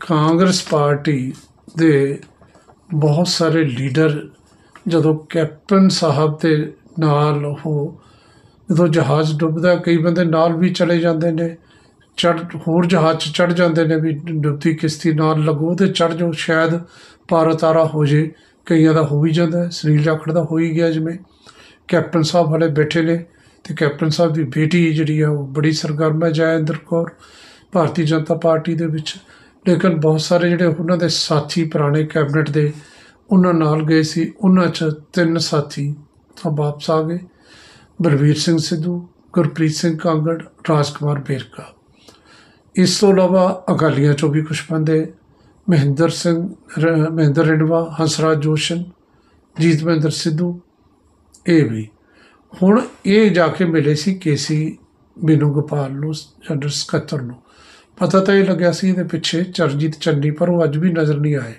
Congress party ਦੇ ਬਹੁਤ ਸਾਰੇ ਲੀਡਰ ਜਦੋਂ ਕੈਪਟਨ ਸਾਹਿਬ ਦੇ ਨਾਲ ਉਹ ਜਦੋਂ ਜਹਾਜ਼ ਡੁੱਬਦਾ ਕਈ ਬੰਦੇ ਨਾਲ ਵੀ ਚਲੇ ਜਾਂਦੇ ਨੇ ਚੜ ਹੋਰ ਜਹਾਜ਼ 'ਚ ਚੜ ਜਾਂਦੇ ਨੇ ਵੀ ਡੁੱਬਦੀ ਕਿਸ਼ਤੀ ਨਾਲ ਲੱਗੋ ਤੇ ਚੜ ਜਾਓ ਸ਼ਾਇਦ ਪਾਰ ਉਤਾਰਾ ਹੋ ਜੇ ਕਈਆਂ ਦਾ ਹੋ ਵੀ ਜਾਂਦਾ ਸਰੀਰ ਜਾਖੜ ਦਾ ਹੋ ਹੀ ਗਿਆ ਜਿਵੇਂ ਕੈਪਟਨ ਸਾਹਿਬ ਹਲੇ ਬੈਠੇ ਨੇ ਤੇ ਕੈਪਟਨ ਸਾਹਿਬ ਦੀ ਬੇਟੀ ਜਿਹੜੀ ਆ ਉਹ ਬੜੀ ਸਰਗਰਮ ਹੈ ਜੈਂਦਰ ਕੌਰ ਭਾਰਤੀ ਜਨਤਾ ਪਾਰਟੀ ਦੇ ਵਿੱਚ ਲੇਕਿਨ ਬਹੁਤ ਸਾਰੇ ਜਿਹੜੇ ਉਹਨਾਂ ਦੇ ਸਾਥੀ ਪੁਰਾਣੇ ਕੈਬਨਿਟ ਦੇ ਉਹਨਾਂ ਨਾਲ ਗਏ ਸੀ ਉਹਨਾਂ 'ਚ ਤਿੰਨ ਸਾਥੀ ਵਾਪਸ ਆ ਗਏ ਬਰਵੀਰ ਸਿੰਘ ਸਿੱਧੂ ਗੁਰਪ੍ਰੀਤ ਸਿੰਘ ਕਾਂਗੜ ਰਾਜਕੁਮਾਰ ਬੇਰਕਾ ਇਸ ਤੋਂ ਇਲਾਵਾ ਅਕਾਲੀਆਂ 'ਚੋਂ ਵੀ ਕੁਝ ਬੰਦੇ ਮਹਿੰਦਰ ਸਿੰਘ ਮਹਿੰਦਰ ਰਿੰਡਵਾ ਹੰਸਰਾਜ ਜੋਸ਼ਨ ਜੀਤਵਿੰਦਰ ਸਿੱਧੂ ਇਹ ਵੀ ਹੁਣ ਇਹ ਜਾ ਕੇ ਮਿਲੇ ਸੀ ਕੇਸੀ ਬਿਨੂ ਗੋਪਾਲ ਨੂੰ ਜਨਰਲ ਸਕੱਤਰ ਨੂੰ ਪਤਾ ਤਾਂ ਇਹ ਲੱਗਿਆ ਸੀ ਇਹਦੇ ਪਿੱਛੇ ਚਰਜੀਤ ਚੰਨੀ ਪਰ ਉਹ ਅੱਜ ਵੀ ਨਜ਼ਰ ਨਹੀਂ ਆਏ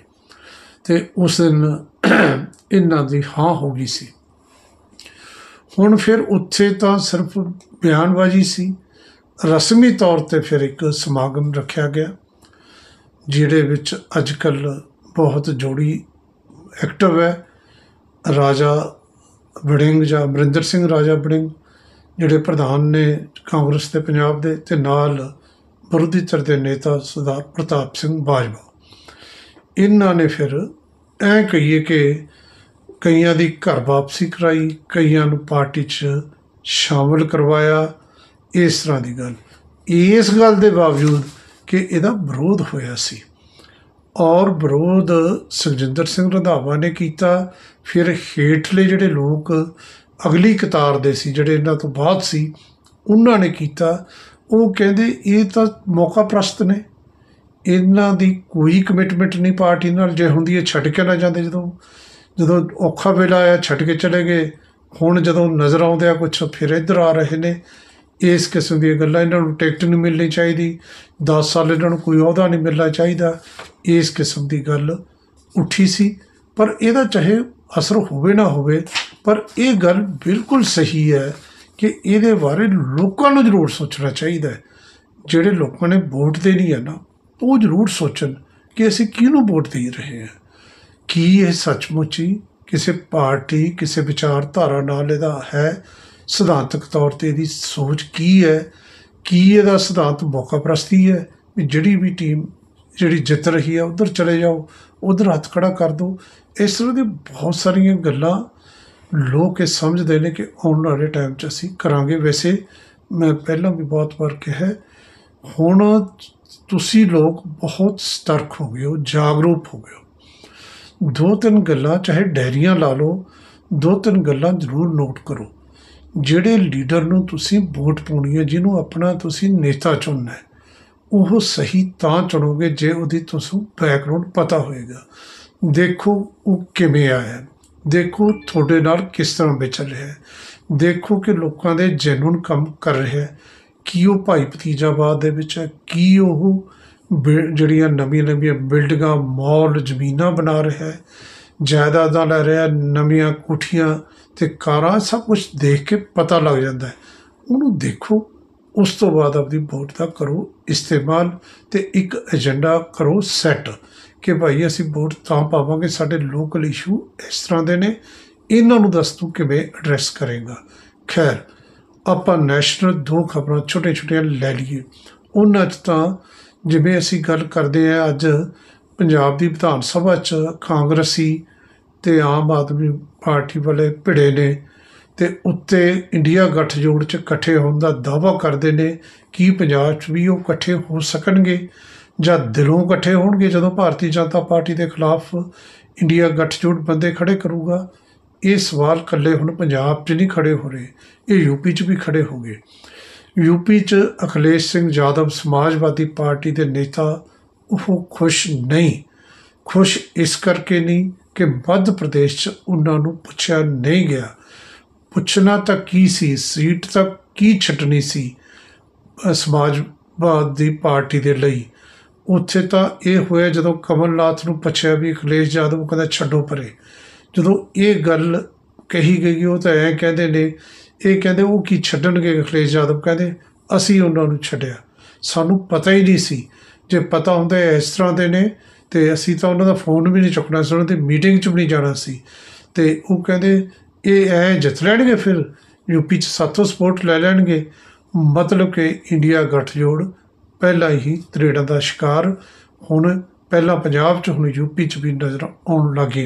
ਤੇ ਉਸ ਦਿਨ ਇਹਨਾਂ ਦੀ ਹਾਂ ਹੋ ਗਈ ਸੀ ਹੁਣ ਫਿਰ ਉੱਥੇ ਤਾਂ ਸਿਰਫ ਬਿਆਨਬਾਜ਼ੀ ਸੀ ਰਸਮੀ ਤੌਰ ਤੇ ਫਿਰ ਇੱਕ ਸਮਾਗਮ ਰੱਖਿਆ ਗਿਆ ਜਿਹੜੇ ਵਿੱਚ ਅੱਜ ਕੱਲ ਬਹੁਤ ਜੋੜੀ ਐਕਟਿਵ ਹੈ ਰਾਜਾ ਬੜਿੰਗ ਜਾਂ ਅਮਰਿੰਦਰ ਸਿੰਘ ਰਾਜਾ ਬੜਿੰਗ ਜਿਹੜੇ ਪ੍ਰਧਾਨ ਨੇ ਕਾਂਗਰਸ ਤੇ ਪੰਜਾਬ ਦੇ ਤੇ ਨਾਲ ਵਿਰੋਧੀ ਧਿਰ ਦੇ ਨੇਤਾ ਸਰਦਾਰ ਪ੍ਰਤਾਪ ਸਿੰਘ ਬਾਜਵਾ ਇਹਨਾਂ ਨੇ ਫਿਰ ਐ ਕਹੀਏ ਕਿ ਕਈਆਂ ਦੀ ਘਰ ਵਾਪਸੀ ਕਰਾਈ ਕਈਆਂ ਨੂੰ ਪਾਰਟੀ 'ਚ ਸ਼ਾਮਲ ਕਰਵਾਇਆ ਇਸ ਤਰ੍ਹਾਂ ਦੀ ਗੱਲ ਇਸ ਗੱਲ ਦੇ ਬਾਵਜੂਦ ਕਿ ਇਹਦਾ ਵਿਰੋਧ ਹੋਇਆ ਸੀ ਔਰ ਵਿਰੋਧ ਸੁਜਿੰਦਰ ਸਿੰਘ ਰਧਾਵਾ ਨੇ ਕੀਤਾ ਫਿਰ ਹੇਠਲੇ ਜਿਹੜੇ ਲੋਕ ਅਗਲੀ ਕਤਾਰ ਦੇ ਸੀ ਜਿਹੜੇ ਇਹਨਾਂ ਤੋਂ ਬਾਅਦ ਸੀ ਉਹਨਾਂ ਨੇ ਕੀਤਾ ਉਹ ਕਹਿੰਦੇ ਇਹ ਤਾਂ ਮੌਕਾ ਪ੍ਰਸਤ ਨੇ ਇਹਨਾਂ ਦੀ ਕੋਈ ਕਮਿਟਮੈਂਟ ਨਹੀਂ ਪਾਰਟੀ ਨਾਲ ਜੇ ਹੁੰਦੀ ਹੈ ਛੱਡ ਕੇ ਨਾ ਜਾਂਦੇ ਜਦੋਂ ਜਦੋਂ ਔਖਾ ਵੇਲਾ ਆਇਆ ਛੱਡ ਕੇ ਚਲੇ ਗਏ ਹੁਣ ਜਦੋਂ ਨਜ਼ਰ ਆਉਂਦੇ ਆ ਕੁਝ ਫਿਰ ਇੱਧਰ ਆ ਰਹੇ ਨੇ ਇਸ ਕਿਸਮ ਦੀਆਂ ਗੱਲਾਂ ਇਹਨਾਂ ਨੂੰ ਟਿਕਟ ਨਹੀਂ ਮਿਲਣੀ ਚਾਹੀਦੀ 10 ਸਾਲ ਇਹਨਾਂ ਨੂੰ ਕੋਈ ਅਹੁਦਾ ਨਹੀਂ ਮਿਲਣਾ ਚਾਹੀਦਾ ਇਸ ਕਿਸਮ ਦੀ ਗੱਲ ਉੱਠੀ ਸੀ ਪਰ ਇਹਦਾ ਚਾਹੇ ਅਸਰ ਹੋਵੇ ਨਾ ਹੋਵੇ ਪਰ ਇਹ ਗੱਲ ਬਿਲਕੁਲ ਸਹੀ ਹੈ ਕਿ ਇਹਦੇ ਬਾਰੇ ਲੋਕਾਂ ਨੂੰ ਜ਼ਰੂਰ ਸੋਚਣਾ ਚਾਹੀਦਾ ਹੈ ਜਿਹੜੇ ਲੋਕਾਂ ਨੇ ਵੋਟ ਦੇ ਨਹੀਂ ਹੈ ਨਾ ਉਹ ਜ਼ਰੂਰ ਸੋਚਣ ਕਿ ਅਸੀਂ ਕਿਹਨੂੰ ਵੋਟ ਦੇ ਰਹੇ ਹਾਂ ਕੀ ਇਹ ਸੱਚਮੁੱਚ ਹੀ ਕਿਸੇ ਪਾਰਟੀ ਕਿਸੇ ਵਿਚਾਰਧਾਰਾ ਨਾਲ ਇਹਦਾ ਹੈ ਸਿਧਾਂਤਕ ਤੌਰ ਤੇ ਇਹਦੀ ਸੋਚ ਕੀ ਹੈ ਕੀ ਇਹਦਾ ਸਿਧਾਂਤ ਮੌਕਾ ਪ੍ਰਸਤੀ ਹੈ ਵੀ ਜਿਹੜੀ ਵੀ ਟੀਮ ਜਿਹੜੀ ਜਿੱਤ ਰਹੀ ਹੈ ਉਧਰ ਚਲੇ ਜਾਓ ਉਧਰ ਹੱਥ ਖੜਾ ਕਰ ਦਿਓ ਇਸ ਤਰ੍ਹਾਂ ਦੀ ਬਹੁਤ ਸਾਰੀਆਂ ਗੱਲਾਂ ਲੋਕ ਇਹ ਸਮਝਦੇ ਨੇ ਕਿ ਆਉਣ ਵਾਲੇ ਟਾਈਮ 'ਚ ਅਸੀਂ ਕਰਾਂਗੇ ਵੈਸੇ ਮੈਂ ਪਹਿਲਾਂ ਵੀ ਬਹੁਤ ਵਾਰ ਕਿਹਾ ਹੁਣ ਤੁਸੀਂ ਲੋਕ ਬਹੁਤ ਸਤਰਕ ਹੋ ਗਏ ਹੋ ਜਾਗਰੂਕ ਹੋ ਗਏ ਹੋ ਦੋ ਤਿੰਨ ਗੱਲਾਂ ਚਾਹੇ ਡੈਰੀਆਂ ਲਾ ਲਓ ਦੋ ਤਿੰਨ ਗੱਲਾਂ ਜ਼ਰੂਰ ਨੋਟ ਕਰੋ ਜਿਹੜੇ ਲੀਡਰ ਨੂੰ ਤੁਸੀਂ ਵੋਟ ਪਾਉਣੀ ਹੈ ਜਿਹਨੂੰ ਆਪਣਾ ਤੁਸੀਂ ਨੇਤਾ ਚੁਣਨਾ ਹੈ ਉਹ ਸਹੀ ਤਾਂ ਚੁਣੋਗੇ ਜੇ ਉਹਦੀ ਤੁਹਾਨੂੰ ਬੈਕਗ੍ਰਾਉਂਡ ਪਤਾ ਹੋਏਗਾ ਦੇਖੋ ਉਹ ਕਿਵੇਂ ਆਇਆ ਦੇਖੋ ਤੁਹਾਡੇ ਨਾਲ ਕਿਸ ਤਰ੍ਹਾਂ ਵਿਚਰ ਰਿਹਾ ਹੈ ਦੇਖੋ ਕਿ ਲੋਕਾਂ ਦੇ ਜੈਨੂਨ ਕੰਮ ਕਰ ਰਿਹਾ ਹੈ ਕੀ ਉਹ ਭਾਈ ਭਤੀਜਾਵਾਦ ਦੇ ਵਿੱਚ ਹੈ ਕੀ ਉਹ ਜਿਹੜੀਆਂ ਨਵੀਆਂ ਨਵੀਆਂ ਬਿਲਡਿੰਗਾਂ ਮਾਲ ਜ਼ਮੀਨਾਂ ਬਣਾ ਰਿਹਾ ਹੈ ਜਾਇਦਾਦਾਂ ਲੈ ਰਿਹਾ ਨਵੀਆਂ ਕੋਠੀਆਂ ਤੇ ਕਾਰਾਂ ਸਭ ਕੁਝ ਦੇਖ ਕੇ ਪਤਾ ਲੱਗ ਜਾਂਦਾ ਹੈ ਉਹਨੂੰ ਦੇਖੋ ਉਸ ਤੋਂ ਬਾਅਦ ਆਪਣੀ ਵੋਟ ਦਾ ਕਰੋ ਇਸਤੇਮਾਲ ਤੇ ਇੱਕ ਏਜੰਡਾ ਕਰੋ ਸੈੱਟ ਕਿ ਭਾਈ ਅਸੀਂ ਵੋਟ ਤਾਂ ਪਾਵਾਂਗੇ ਸਾਡੇ ਲੋਕਲ ਇਸ਼ੂ ਇਸ ਤਰ੍ਹਾਂ ਦੇ ਨੇ ਇਹਨਾਂ ਨੂੰ ਦੱਸ ਤੂੰ ਕਿਵੇਂ ਐਡਰੈਸ ਕਰੇਗਾ ਖੈਰ ਆਪਾਂ ਨੈਸ਼ਨਲ ਦੋ ਖਬਰਾਂ ਛੋਟੇ-ਛੋਟੇ ਲੈ ਲਈਏ ਉਹਨਾਂ 'ਚ ਤਾਂ ਜਿਵੇਂ ਅਸੀਂ ਗੱਲ ਕਰਦੇ ਆ ਅੱਜ ਪੰਜਾਬ ਦੀ ਵਿਧਾਨ ਸਭਾ 'ਚ ਕਾਂਗਰਸੀ ਤੇ ਆਮ ਆਦਮੀ ਪਾਰਟੀ ਵਾਲੇ ਭਿੜੇ ਨੇ ਤੇ ਉੱਤੇ ਇੰਡੀਆ ਗੱਠਜੋੜ 'ਚ ਇਕੱਠੇ ਹੋਣ ਦਾ ਦਾਵਾ ਕਰਦੇ ਨੇ ਕੀ ਪੰਜਾਬ 'ਚ ਵੀ ਉਹ ਇਕੱਠੇ ਹੋ ਸਕਣਗੇ ਜਾਂ ਦਿਲੋਂ ਇਕੱਠੇ ਹੋਣਗੇ ਜਦੋਂ ਭਾਰਤੀ ਜਨਤਾ ਪਾਰਟੀ ਦੇ ਖਿਲਾਫ ਇੰਡੀਆ ਗੱਠਜੋੜ ਬੰਦੇ ਖੜੇ ਕਰੂਗਾ ਇਹ ਸਵਾਲ ਕੱਲੇ ਹੁਣ ਪੰਜਾਬ 'ਚ ਨਹੀਂ ਖੜੇ ਹੋ ਰਹੇ ਇਹ ਯੂਪੀ 'ਚ ਵੀ ਖੜੇ ਹੋਗੇ ਯੂਪੀ 'ਚ ਅਖਲੇਸ਼ ਸਿੰਘ ਜਾਦਵ ਸਮਾਜਵਾਦੀ ਪਾਰਟੀ ਦੇ ਨੇਤਾ ਉਹ ਖੁਸ਼ ਨਹੀਂ ਖੁਸ਼ ਇਸ ਕਰਕੇ ਨਹੀਂ ਕਿ ਮੱਧ ਪ੍ਰਦੇਸ਼ 'ਚ ਉਹਨਾਂ ਨੂੰ ਪੁੱਛਿਆ ਨਹੀਂ ਗਿਆ ਪੁੱਛਣਾ ਤਾਂ ਕੀ ਸੀ ਸੀਟ ਤਾਂ ਕੀ ਛਟਣੀ ਸੀ ਸਮਾਜਵਾਦੀ ਪਾਰਟੀ ਦੇ ਲਈ ਉੱਥੇ ਤਾਂ ਇਹ ਹੋਇਆ ਜਦੋਂ ਕਮਲਨਾਥ ਨੂੰ ਪੁੱਛਿਆ ਵੀ ਅਖਲੇਸ਼ ਜਾਦਵ ਕਹਿੰਦਾ ਛੱਡੋ ਪਰੇ ਜਦੋਂ ਇਹ ਗੱਲ ਕਹੀ ਗਈ ਉਹ ਤਾਂ ਐ ਕਹਿੰਦੇ ਨੇ ਇਹ ਕਹਿੰਦੇ ਉਹ ਕੀ ਛੱਡਣਗੇ ਅਖਲੇਸ਼ ਜਾਦਵ ਕਹਿੰਦੇ ਅਸੀਂ ਉਹਨਾਂ ਨੂੰ ਛੱਡਿਆ ਸਾਨੂੰ ਪਤਾ ਹੀ ਨਹੀਂ ਸੀ ਜੇ ਪਤਾ ਹੁੰਦਾ ਇਸ ਤਰ੍ਹਾਂ ਦੇ ਨੇ ਤੇ ਅਸੀਂ ਤਾਂ ਉਹਨਾਂ ਦਾ ਫੋਨ ਵੀ ਨਹੀਂ ਚੁੱਕਣਾ ਸੀ ਉਹਨਾਂ ਦੀ ਮੀਟਿੰਗ 'ਚ ਵੀ ਨਹੀਂ ਜਾਣਾ ਸੀ ਤੇ ਉਹ ਕਹਿੰਦੇ ਇਹ ਐ ਜਿੱਤ ਲੈਣਗੇ ਫਿਰ ਯੂਪੀ 'ਚ ਸਾਥੋਂ ਸਪੋਰਟ ਲੈ ਲੈਣਗੇ ਮਤਲਬ ਕਿ ਇੰਡੀਆ ਗੱਠ ਜੋੜ ਪਹਿਲਾਂ ਹੀ ਤਰੇੜਾਂ ਦਾ ਸ਼ਿਕਾਰ ਹੁਣ ਪਹਿਲਾਂ ਪੰਜਾਬ 'ਚ ਹੁਣ ਯੂਪੀ 'ਚ ਵੀ ਨਜ਼ਰ ਆਉਣ ਲੱਗ